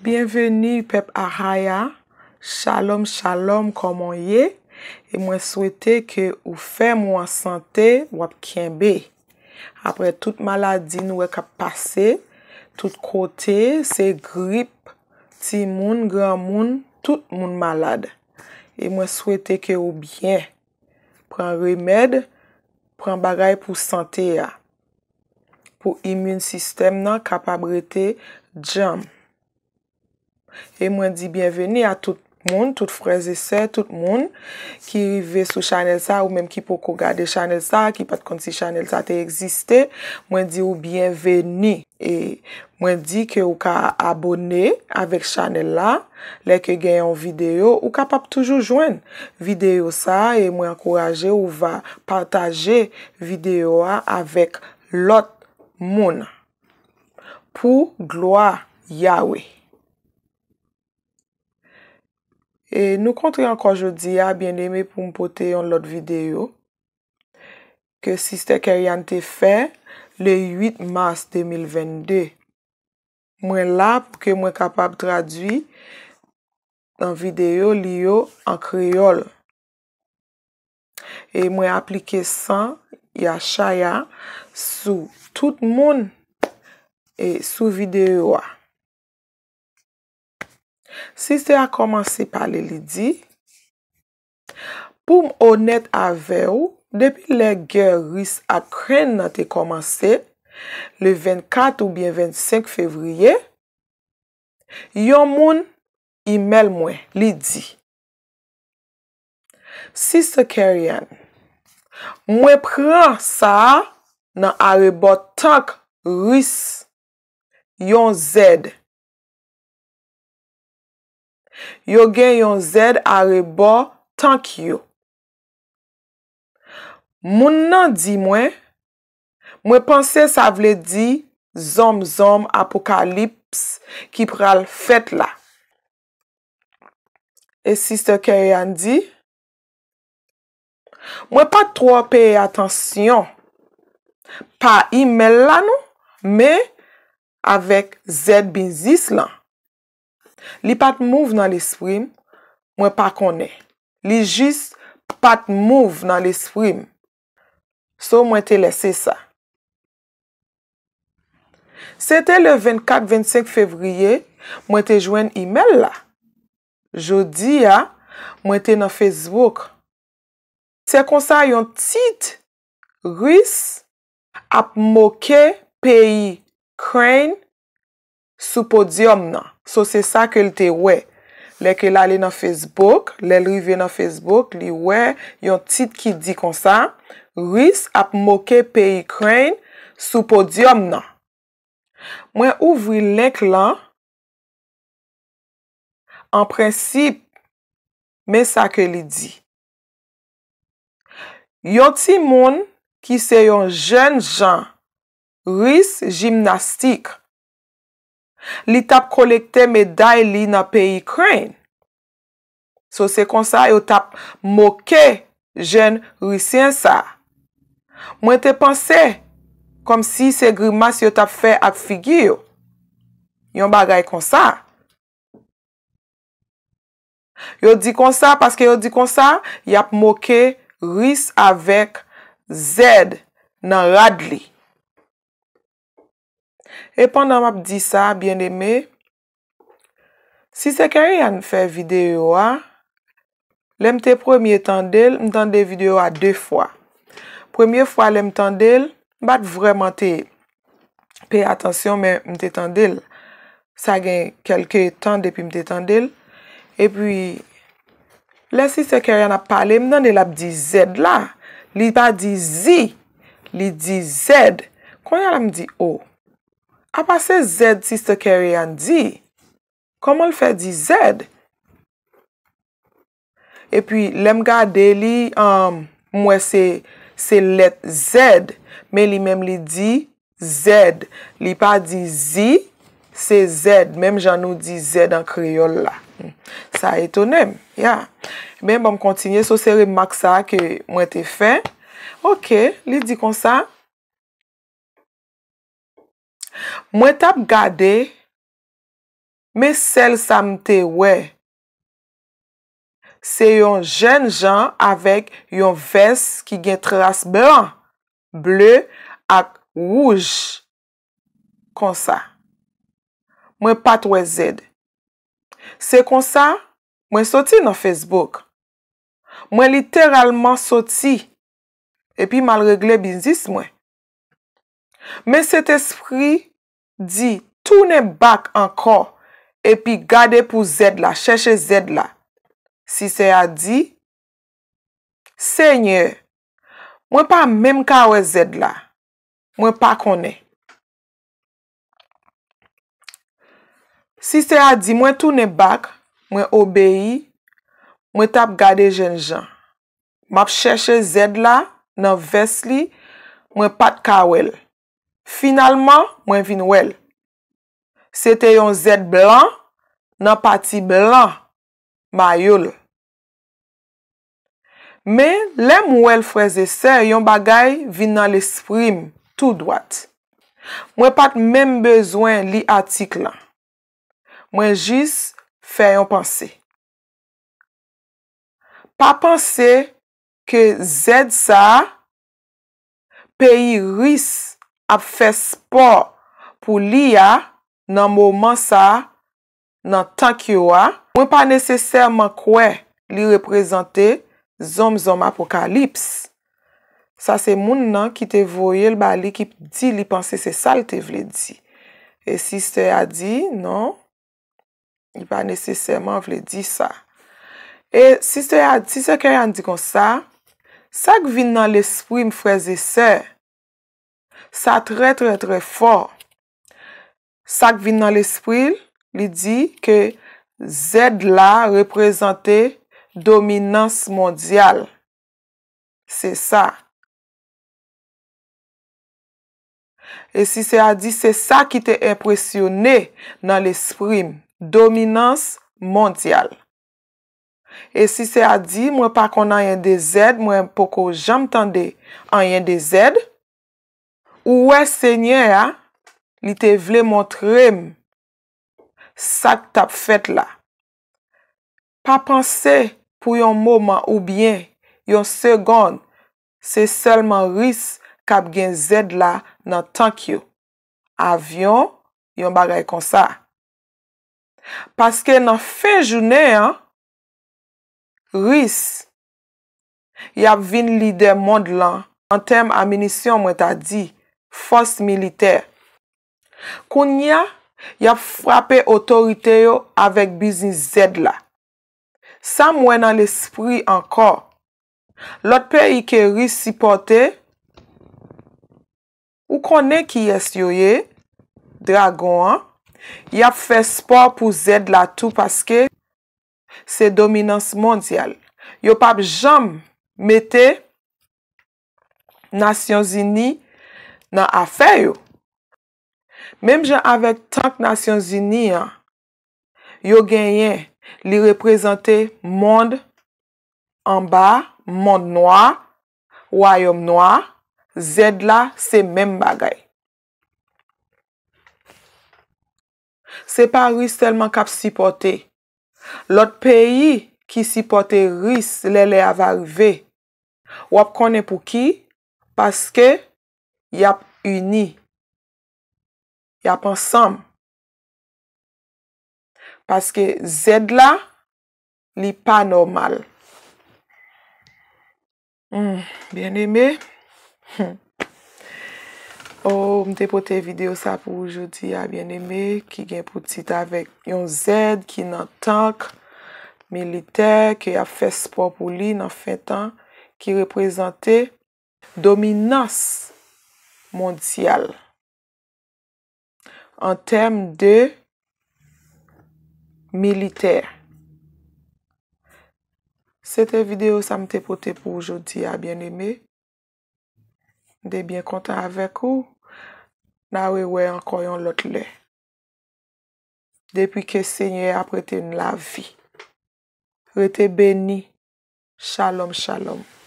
Bienveni pep a haya, shalom shalom komon ye, e mwen swete ke ou fe mwen sante wap kenbe. Apre tout maladi nou we kap pase, tout kote se grip, ti moun, gran moun, tout moun malade. E mwen swete ke ou bien, pren remed, pren bagay pou sante ya, pou imun sistem nan kapabrete djanm. E mwen di bienveni a tout moun, tout freze se, tout moun ki ve sou chanel sa ou menm ki pou kou gade chanel sa, ki pat kon si chanel sa te eksiste, mwen di ou bienveni. E mwen di ke ou ka abone avèk chanel la, lè ke genyon video, ou kapap toujou jwen video sa, e mwen akouraje ou va pataje video avèk lot moun pou gloa Yahweh. E nou kontri ankon jodi a, bien eme pou mpote yon lot videyo, ke siste keryan te fe, le 8 mars 2022. Mwen lap ke mwen kapap tradwi dan videyo liyo an kriyol. E mwen aplike san, ya chaya sou tout moun e sou videyo a. Si se a komansi pale li di, pou m'onet ave ou, depi le ger ris akren nan te komansi, le 24 ou bien 25 fevriye, yon moun imel mwen, li di. Si se kè ryan, mwen pran sa nan arebot tak ris yon zèd. Yo gen yon zed a rebo tank yo. Moun nan di mwen, mwen panse sa vle di zom zom apokalips ki pral fet la. E siste kè yon di, mwen pa tro pey atansyon pa imel la nou, me avèk zed bin zis lan. Li pat mouv nan l'esprim, mwen pa kone. Li jis pat mouv nan l'esprim. So mwen te lese sa. Sete le 24-25 fevriye, mwen te jwen email la. Jodi ya, mwen te nan Facebook. Se konsa yon tit, ris ap mokè peyi kren sou podyom nan. So se sa ke li te we. Lè ke la li nan Facebook, lè li vi nan Facebook, li we yon tit ki di kon sa. Ris ap mokè pe Ukraine sou podyom nan. Mwen ouvri lèk lan. An prinsip, men sa ke li di. Yon ti moun ki se yon jen jan. Ris jimnastik. Li tap kolekte meday li nan peyi kreyn. So se konsa yo tap mokè jen rissien sa. Mwen te panse kom si se grimas yo tap fe ak figi yo. Yon bagay konsa. Yo di konsa paske yo di konsa yap mokè riss avèk zèd nan rad li. E pandan m ap di sa, bien eme, si se karyan fè video a, lem te premier tan del, m tan de video a de fwa. Premier fwa lem tan del, bat vreman te pey atensyon, men m te tan del. Sa gen kelke tan depi m te tan del. E pi, le si se karyan ap pale, m nan el ap di zed la. Li pa di zi, li di zed. Kwenye la m di o? A pa se zed si se te kere an di, komon l fè di zed? E pi lem gade li, um, mwen se let zed, men li mem li di zed. Li pa di zi, se zed. Mem jan nou di zed an kreol la. Hmm. Sa etonem. Ya. Men bom kontinye, so se remak sa ke mwen te fè. Ok, li di kon sa. Mwen tap gade, mwen sel sa mte wè. Se yon jen jan avèk yon ves ki gen tras blan, blè ak wouj. Konsa. Mwen pat wè zèd. Se konsa, mwen soti nan Facebook. Mwen literalman soti. E pi mal regle bizis mwen. Di, toune bak anko, epi gade pou zed la, chèche zed la. Si se a di, Senye, mwen pa mèm kawè zed la, mwen pa kone. Si se a di, mwen toune bak, mwen obeyi, mwen tap gade jen jan. Map chèche zed la nan ves li, mwen pat kawèl. Finalman, mwen vin wèl. Se te yon zèd blan, nan pati blan, ma yol. Me, lè mwen wèl fwèze sè, yon bagay vin nan l'esprim, tout dwat. Mwen pat mèm bezwen li atik lan. Mwen jis fè yon pansè. Pa pansè ke zèd sa, peyi ris. ap fè sport pou li ya nan mouman sa nan tank yo a, mwen pa nesesèrman kwe li reprezentè zom zom apokalips. Sa se moun nan ki te voye l bali ki di li panse se sal te vle di. E si se te a di, non, il pa nesesèrman vle di sa. E si se te a di, se kè yon di kon sa, sa k vin nan l espri m freze se, Sa trè trè trè fòr. Sa k vin nan l'espril, li di ke zèd la reprezentè dominans mondial. Se sa. E si se a di, se sa ki te impresyonè nan l'espril. Dominans mondial. E si se a di, mwen pa konan yon de zèd, mwen poko janm tande an yon de zèd. Ou wè sènyè ya, li te vle montrem sak tap fèt la. Pa panse pou yon mouman ou byen, yon sègon, se selman ris kap gen zèd la nan tank yo. Avyon, yon bagay kon sa. Paske nan fè jounè ya, ris, yap vin lidè mond lan. An tem aminisyon mwen ta di, fos militer. Koun ya, yap frape otorite yo avek bizin Zed la. Sa mwen an l'espri ankor. Lot pe yike risipote, ou kone ki yese yo ye, dragon an, yap fe sport pou Zed la tout paske se dominans mondial. Yo pap jam mete nasyon zini nan afe yo. Mem jen avèk tanke nasyon zini an, yo genyen li reprezentè mond an ba, mond noa, wayom noa, zèd la, se men bagay. Se pa ris telman kap sipote. Lot peyi ki sipote ris lè lè avar ve. Wap konè pou ki? Paske Yap uni. Yap ansam. Paske zed la, li pa normal. Hmm, bien eme. Hmm. Ou oh, mte pote video sa pou oujoudi ya bien eme. Ki gen pouti ta vek yon zed ki nan tank milite. Ke ya fespo pou li nan fin tan. Ki reprezenté dominas. Mondial. An tem de... Militer. Sete video sa m te pote pou oujodi a ah, bien eme. De bien kontan avek ou. Na wewe an koyon lot le. Depi ke se nye ap rete nou la vi. Rete beni. Shalom, shalom.